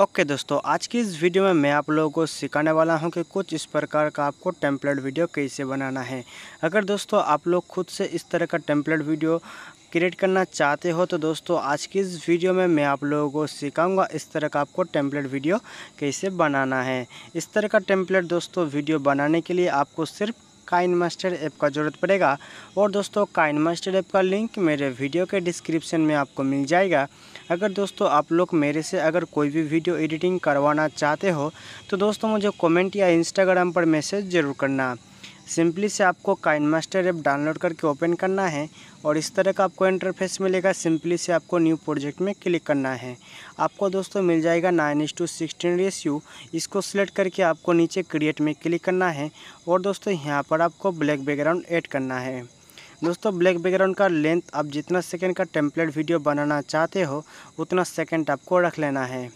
okay okay दोस्तों आज की इस वीडियो में मैं आप लोगों को सिखाने वाला हूं कि कुछ इस प्रकार का आपको टेम्पलेट वीडियो कैसे बनाना है अगर दोस्तों आप लोग खुद से इस तरह का टेम्पलेट वीडियो क्रिएट करना चाहते हो तो दोस्तों आज की इस वीडियो में मैं आप लोगों को सिखाऊंगा इस तरह का आपको टेम्पलेट वीडियो कैसे बनाना है इस तरह का टेम्पलेट दोस्तों वीडियो बनाने के लिए आपको सिर्फ काइन मास्टर ऐप का ज़रूरत पड़ेगा और दोस्तों काइन मास्टर ऐप का लिंक मेरे वीडियो के डिस्क्रिप्शन में आपको मिल जाएगा अगर दोस्तों आप लोग मेरे से अगर कोई भी वीडियो एडिटिंग करवाना चाहते हो तो दोस्तों मुझे कमेंट या इंस्टाग्राम पर मैसेज ज़रूर करना सिंपली से आपको काइन मास्टर ऐप डाउनलोड करके ओपन करना है और इस तरह का आपको इंटरफेस मिलेगा सिंपली से आपको न्यू प्रोजेक्ट में क्लिक करना है आपको दोस्तों मिल जाएगा नाइन एस टू सिक्सटीन रेस्यू इसको सिलेक्ट करके आपको नीचे क्रिएट में क्लिक करना है और दोस्तों यहाँ पर आपको ब्लैक बैकग्राउंड ऐड करना है दोस्तों ब्लैक बैकग्राउंड का लेंथ आप जितना सेकंड का टेम्पलेट वीडियो बनाना चाहते हो उतना सेकंड आपको रख लेना है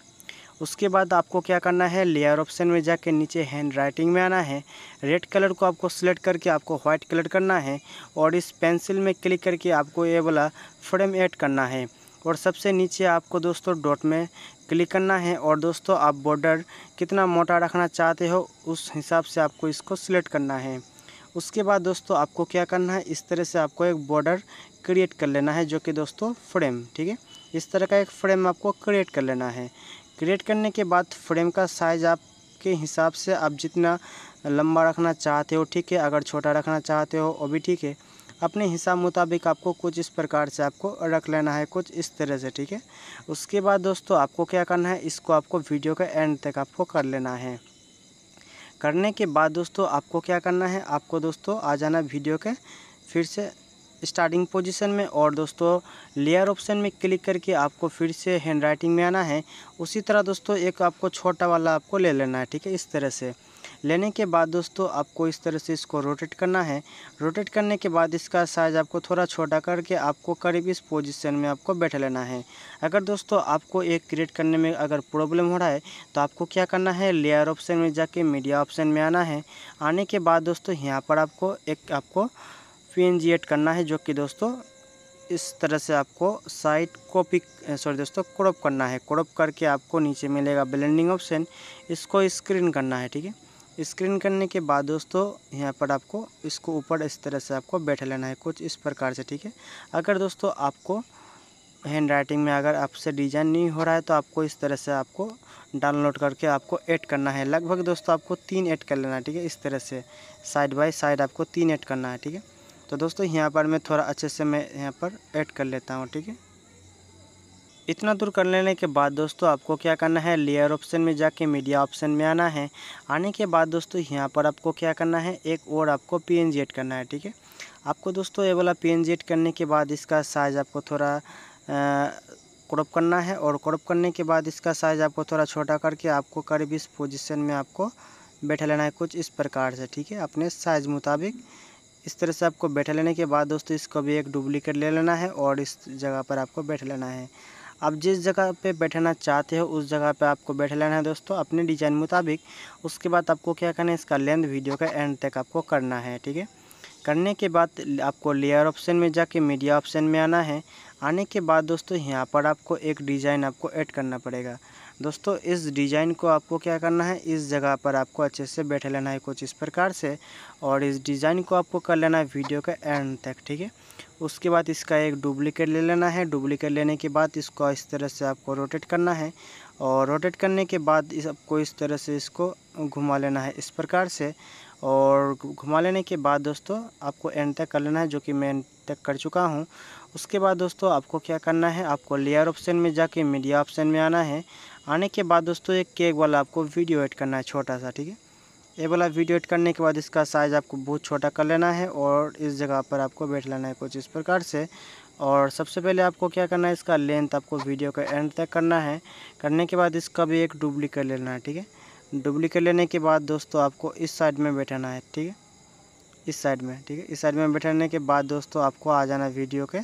उसके बाद आपको क्या करना है लेयर ऑप्शन में जाके नीचे हैंड राइटिंग में आना है रेड कलर को आपको सिलेक्ट करके आपको वाइट कलर करना है और इस पेंसिल में क्लिक करके आपको ये वाला फ्रेम ऐड करना है और सबसे नीचे आपको दोस्तों डॉट में क्लिक करना है और दोस्तों आप बॉर्डर कितना मोटा रखना चाहते हो उस हिसाब से आपको इसको सिलेक्ट करना है उसके बाद दोस्तों आपको क्या करना है इस तरह से आपको एक बॉर्डर क्रिएट कर लेना है जो कि दोस्तों फ्रेम ठीक है इस तरह का एक फ्रेम आपको क्रिएट कर लेना है क्रिएट करने के बाद फ्रेम का साइज़ आपके हिसाब से आप जितना लंबा रखना चाहते हो ठीक है अगर छोटा रखना चाहते हो वो भी ठीक है अपने हिसाब मुताबिक आपको कुछ इस प्रकार से आपको रख लेना है कुछ इस तरह से ठीक है उसके बाद दोस्तों आपको क्या करना है इसको आपको वीडियो के एंड तक आपको कर लेना है करने के बाद दोस्तों आपको क्या करना है आपको दोस्तों आ जाना वीडियो के फिर से स्टार्टिंग पोजीशन में और दोस्तों लेयर ऑप्शन में क्लिक करके आपको फिर से हैंड राइटिंग में आना है उसी तरह दोस्तों एक आपको छोटा वाला आपको ले लेना है ठीक है इस तरह से लेने के बाद दोस्तों आपको इस तरह से इसको रोटेट करना है रोटेट करने के बाद इसका साइज़ आपको थोड़ा छोटा करके आपको करीब इस पोजिशन में आपको बैठ लेना है अगर दोस्तों आपको एक क्रिएट करने में अगर प्रॉब्लम हो रहा है तो आपको क्या करना है लेयर ऑप्शन में जाके मीडिया ऑप्शन में आना है आने के बाद दोस्तों यहाँ पर आपको एक आपको पी एड करना है जो कि दोस्तों इस तरह से आपको साइट कॉपी सॉरी दोस्तों क्रॉप करना है क्रॉप करके आपको नीचे मिलेगा ब्लेंडिंग ऑप्शन इसको स्क्रीन करना है ठीक है स्क्रीन करने के बाद दोस्तों यहाँ पर आपको इसको ऊपर इस तरह से आपको बैठा लेना है कुछ इस प्रकार से ठीक है अगर दोस्तों आपको हैंड राइटिंग में अगर आपसे डिजाइन नहीं हो रहा है तो आपको इस तरह से आपको डाउनलोड करके आपको ऐड करना है लगभग दोस्तों आपको तीन ऐड कर लेना है ठीक है इस तरह से साइड बाय साइड आपको तीन ऐड करना है ठीक है तो दोस्तों यहाँ पर मैं थोड़ा अच्छे से मैं यहाँ पर ऐड कर लेता हूँ ठीक है इतना दूर कर लेने के बाद दोस्तों आपको क्या करना है लेयर ऑप्शन में जाके मीडिया ऑप्शन में आना है आने के बाद दोस्तों यहाँ पर आपको क्या करना है एक और आपको पी एन करना है ठीक है आपको दोस्तों ये वाला पी एड करने के बाद इसका साइज़ आपको थोड़ा क्रॉप करना है और क्रॉप करने के बाद इसका साइज़ आपको थोड़ा छोटा करके आपको करीब इस पोजिशन में आपको बैठा लेना है कुछ इस प्रकार से ठीक है अपने साइज़ मुताबिक इस तरह से आपको बैठा लेने के बाद दोस्तों इसको भी एक डुप्लीकेट ले लेना है और इस जगह पर आपको बैठ लेना है आप जिस जगह पे बैठना चाहते हो उस जगह पे आपको बैठ लेना है दोस्तों अपने डिज़ाइन मुताबिक उसके बाद आपको क्या करना है इसका लेंथ वीडियो का एंड तक आपको करना है ठीक है करने के बाद आपको लेयर ऑप्शन में जाके मीडिया ऑप्शन में आना है आने के बाद दोस्तों यहाँ पर आपको एक डिज़ाइन आपको ऐड करना पड़ेगा दोस्तों इस डिज़ाइन को आपको क्या करना है इस जगह पर आपको अच्छे से बैठे लेना है कुछ इस प्रकार से और इस डिज़ाइन को आपको कर लेना है वीडियो का एंड तक ठीक है उसके बाद इसका एक डुप्लीकेट ले लेना है डुप्लीकेट लेने के बाद इसको इस तरह से आपको रोटेट करना है और रोटेट करने के बाद इस आपको इस तरह से इसको घुमा लेना है इस प्रकार से और घुमा लेने के बाद दोस्तों आपको एंड तक कर लेना है जो कि मैं एंड तक कर चुका हूँ उसके बाद दोस्तों आपको क्या करना है आपको लेयर ऑप्शन में जाके मीडिया ऑप्शन में आना है आने के बाद दोस्तों एक केक वाला आपको वीडियो एड करना है छोटा सा ठीक है ये वाला वीडियो एड करने के बाद इसका साइज़ आपको बहुत छोटा कर लेना है और इस जगह पर आपको बैठ लेना है कुछ इस प्रकार से और सबसे पहले आपको क्या करना है इसका लेंथ आपको वीडियो का एंड तक करना है करने के बाद इसका भी एक डुप्लिकेट लेना है ठीक है डुप्लिकेट लेने के बाद दोस्तों आपको इस साइड में बैठाना है ठीक है इस साइड में ठीक है इस साइड में बैठाने के बाद दोस्तों आपको आ जाना वीडियो के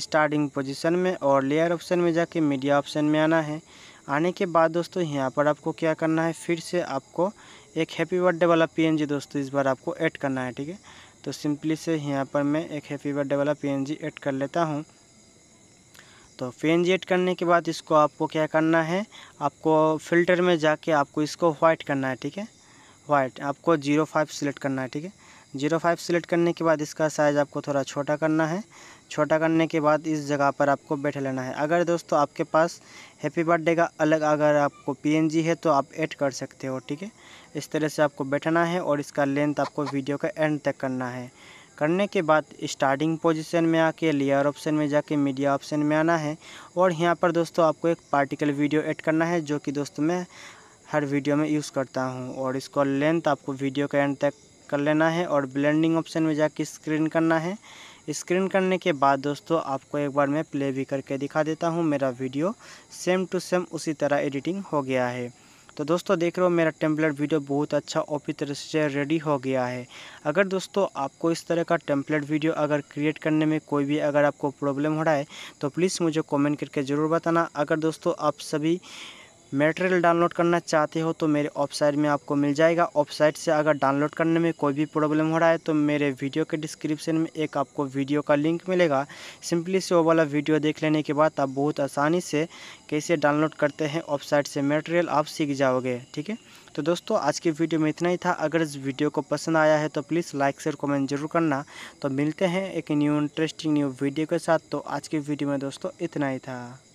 स्टार्टिंग पोजीशन में और लेयर ऑप्शन में जाके मीडिया ऑप्शन में आना है आने के बाद दोस्तों यहाँ पर आपको क्या करना है फिर से आपको एक हैप्पी बर्थडे वाला पीएनजी दोस्तों इस बार आपको ऐड करना है ठीक है तो सिंपली से यहाँ पर मैं एक हैप्पी बर्थडे वाला पीएनजी ऐड कर लेता हूँ तो पीएनजी ऐड करने के बाद इसको आपको क्या करना है आपको फिल्टर में जाके आपको इसको वाइट करना है ठीक है वाइट आपको जीरो फाइव सिलेक्ट करना है ठीक है जीरो फाइव सिलेक्ट करने के बाद इसका साइज़ आपको थोड़ा छोटा करना है छोटा करने के बाद इस जगह पर आपको बैठ लेना है अगर दोस्तों आपके पास हैप्पी बर्थडे का अलग अगर आपको पीएनजी है तो आप ऐड कर सकते हो ठीक है इस तरह से आपको बैठना है और इसका लेंथ आपको वीडियो का एंड तक करना है करने के बाद स्टार्टिंग पोजीशन में आके लेयर ऑप्शन में जाके मीडिया ऑप्शन में आना है और यहाँ पर दोस्तों आपको एक पार्टिकल वीडियो ऐड करना है जो कि दोस्तों मैं हर वीडियो में यूज़ करता हूँ और इसको लेंथ आपको वीडियो के एंड तक कर लेना है और ब्लेंडिंग ऑप्शन में जाके स्क्रीन करना है स्क्रीन करने के बाद दोस्तों आपको एक बार मैं प्ले भी करके दिखा देता हूँ मेरा वीडियो सेम टू सेम उसी तरह एडिटिंग हो गया है तो दोस्तों देख रहे हो मेरा टेम्पलेट वीडियो बहुत अच्छा ओपी तरह से रेडी हो गया है अगर दोस्तों आपको इस तरह का टेम्पलेट वीडियो अगर क्रिएट करने में कोई भी अगर आपको प्रॉब्लम हो रहा है तो प्लीज़ मुझे कमेंट करके ज़रूर बताना अगर दोस्तों आप सभी मेटेरियल डाउनलोड करना चाहते हो तो मेरे ऑफसाइट में आपको मिल जाएगा ऑफसाइट से अगर डाउनलोड करने में कोई भी प्रॉब्लम हो रहा है तो मेरे वीडियो के डिस्क्रिप्शन में एक आपको वीडियो का लिंक मिलेगा सिंपली से वो वाला वीडियो देख लेने के बाद आप बहुत आसानी से कैसे डाउनलोड करते हैं ऑफसाइट से मेटेरियल आप सीख जाओगे ठीक है तो दोस्तों आज के वीडियो में इतना ही था अगर इस वीडियो को पसंद आया है तो प्लीज़ लाइक शेयर कमेंट जरूर करना तो मिलते हैं एक न्यू इंटरेस्टिंग न्यू वीडियो के साथ तो आज के वीडियो में दोस्तों इतना ही था